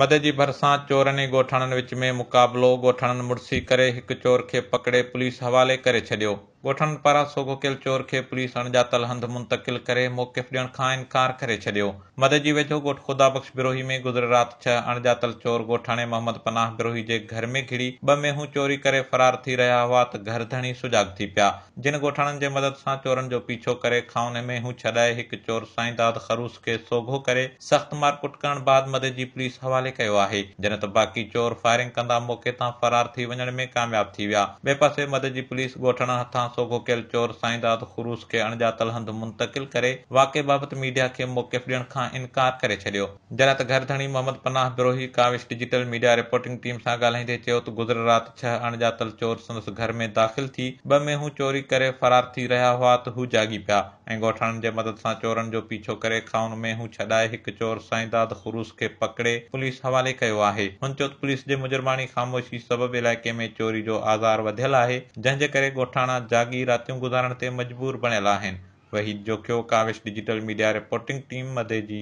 मदजी भरिसां चोरनि ॻोठाणनि विच में मुक़ाबिलो ॻोठाणनि मुड़सी करे हिकु चोर खे पकिड़े पुलिस हवाले करे छडि॒यो ॻोठनि पारां सोगो कयल चोर खे पुलिस अणॼातल हंध मुंतक़िल करे मौक़िफ़ ॾियण खां इनकार करे छॾियो मदे जी वेझो ख़ुदा बख़्श बिरोही में गुज़र राति छह अणॼातल चोर ॻोठाणे मोहम्मद पनाह बिरोही जे घर में घिरी ॿ में हू चोरी करे फरार थी रहिया हुआ त घर धणी सुजाॻ थी पिया जिन ॻोठाणनि जे मदद सां चोरनि जो पीछो करे खाउन में हू छॾाए हिकु चोर साईं दाद ख़रूस खे सोगो करे सख़्तु मारकुट करण बाद मद जी पुलिस हवाले कयो आहे जॾहिं त बाक़ी चोर फायरिंग कंदा मौक़े तां फरार थी वञण में कामयाब थी विया ॿिए पासे मद जी पुलिस हथां सोगो कयल चोर رات खे अणजातल हंधि मुंतिल करे वाक़त खे इनकार करे छॾियो काविश डिजिटल मीडिया रिपोर्टिंग चयो رہا थी रहिया हुआ त हू जाॻी पिया ऐं गोठाणनि जे मदद सां चोरनि जो पीछो करे खाउन में हू छॾाए हिकु चोर साईंदादुरूस खे पकड़े पुलिस हवाले कयो आहे हुन चयो पुलिस जे मुजरबानी ख़ामोशी सबब इलाइक़े में चोरी जो आज़ार वधियल आहे जंहिंजे करे गोठाणा रातियूं गुज़ारण ते मजबूर बणियल आहिनि वहीद जो कयो Kawish digital media reporting team मदे जी